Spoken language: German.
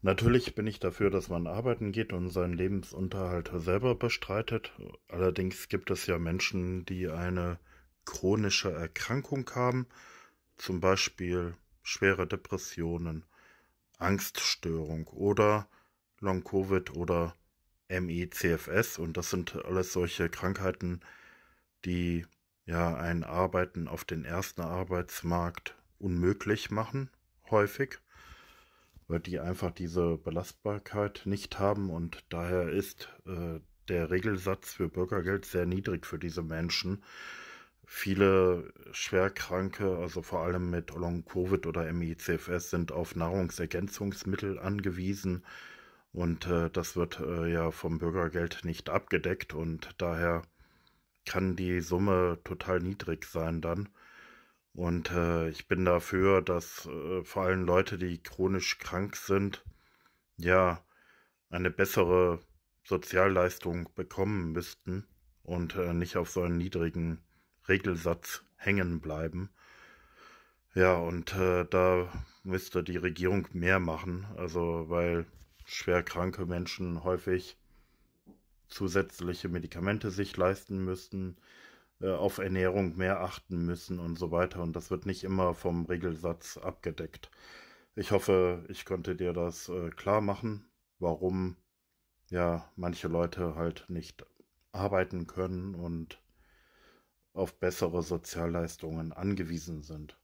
Natürlich bin ich dafür, dass man arbeiten geht und seinen Lebensunterhalt selber bestreitet. Allerdings gibt es ja Menschen, die eine chronische Erkrankung haben, zum Beispiel schwere Depressionen, Angststörung oder Long-Covid oder MECFS. Und das sind alles solche Krankheiten, die ja ein Arbeiten auf den ersten Arbeitsmarkt unmöglich machen, häufig weil die einfach diese Belastbarkeit nicht haben und daher ist äh, der Regelsatz für Bürgergeld sehr niedrig für diese Menschen. Viele Schwerkranke, also vor allem mit Long-Covid oder MICFS, sind auf Nahrungsergänzungsmittel angewiesen und äh, das wird äh, ja vom Bürgergeld nicht abgedeckt und daher kann die Summe total niedrig sein dann. Und äh, ich bin dafür, dass äh, vor allem Leute, die chronisch krank sind, ja, eine bessere Sozialleistung bekommen müssten und äh, nicht auf so einem niedrigen Regelsatz hängen bleiben. Ja, und äh, da müsste die Regierung mehr machen, also weil schwer kranke Menschen häufig zusätzliche Medikamente sich leisten müssten, äh, auf Ernährung mehr achten müssen und so weiter. Und das wird nicht immer vom Regelsatz abgedeckt. Ich hoffe, ich konnte dir das äh, klar machen, warum ja manche Leute halt nicht arbeiten können und auf bessere Sozialleistungen angewiesen sind.